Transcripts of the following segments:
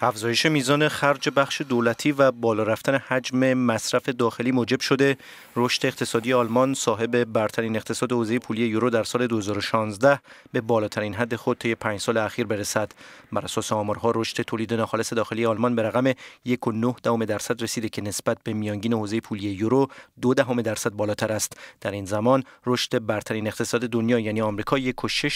افزایش میزان خرج بخش دولتی و بالا رفتن حجم مصرف داخلی موجب شده رشد اقتصادی آلمان صاحب برترین اقتصاد حوزه پولی یورو در سال 2016 به بالاترین حد خود طی 5 سال اخیر برسد بر اساس آمارها رشد تولید ناخالص داخلی آلمان به رقم 1.9 درصد رسیده که نسبت به میانگین حوزه پولی یورو 2 دهم درصد بالاتر است در این زمان رشد برترین اقتصاد دنیا یعنی آمریکا 1.6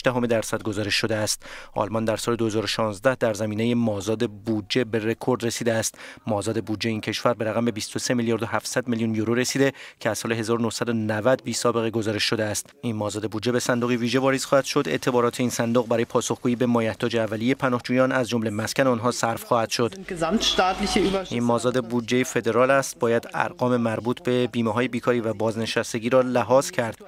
دهم درصد گزارش شده است آلمان در سال 2016 در زمینه مازاد بودجه به رکورد رسیده است مازاد بودجه این کشور به رقم 23 میلیارد و 700 میلیون یورو رسیده که از سال 1990 بی سابقه گزارش شده است این مازاد بودجه به صندوق ویژه واریز خواهد شد اعتبارات این صندوق برای پاسخگویی به مایحتاج اولیه پناهجویان از جمله مسکن آنها صرف خواهد شد این مازاد بودجه فدرال است باید ارقام مربوط به بیمه های بیکاری و بازنشستگی را لحاظ کرد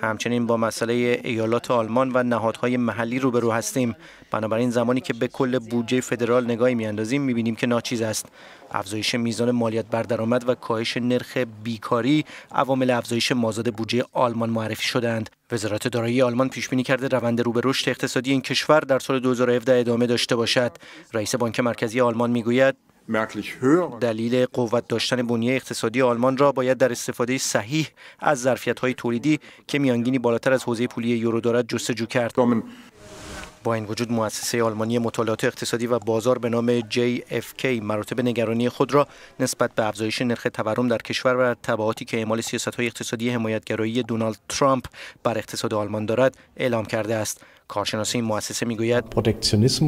همچنین با مسئله ایالات آلمان و نهادهای محلی روبرو هستیم بنابراین زمانی که به کل بودجه فدرال نگاهی میاندازیم میبینیم که ناچیز است افزایش میزان مالیات بر درآمد و کاهش نرخ بیکاری عوامل افزایش مازاد بودجه آلمان معرفی شدند وزارت دارایی آلمان پیش بینی کرده روند رو به رشد اقتصادی این کشور در سال 2017 ادامه داشته باشد رئیس بانک مرکزی آلمان میگوید دلیل قوت داشتن بنیه اقتصادی آلمان را باید در استفاده صحیح از های تولیدی که میانگینی بالاتر از حوزه پولی یورو دارد جستجو کرد. با این وجود مؤسسه آلمانی مطالعات اقتصادی و بازار به نام JFK مراتب نگرانی خود را نسبت به افزایش نرخ تورم در کشور و تبعاتی که اعمال های اقتصادی حمایتگرایی دونالد ترامپ بر اقتصاد آلمان دارد اعلام کرده است. کارشناس این مؤسسه میگوید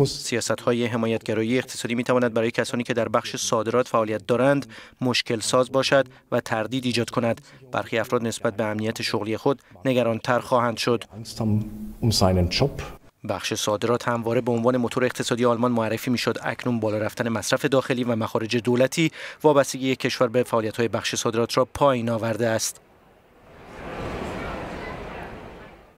سیاست های حمایتگرایی اقتصادی می تواند برای کسانی که در بخش صادرات فعالیت دارند مشکل ساز باشد و تردید ایجاد کند برخی افراد نسبت به امنیت شغلی خود نگران تر خواهند شد بخش صادرات همواره به عنوان موتور اقتصادی آلمان معرفی میشد اکنون بالا رفتن مصرف داخلی و مخارج دولتی وابستگی کشور به فعالیت های بخش صادرات را پایین آورده است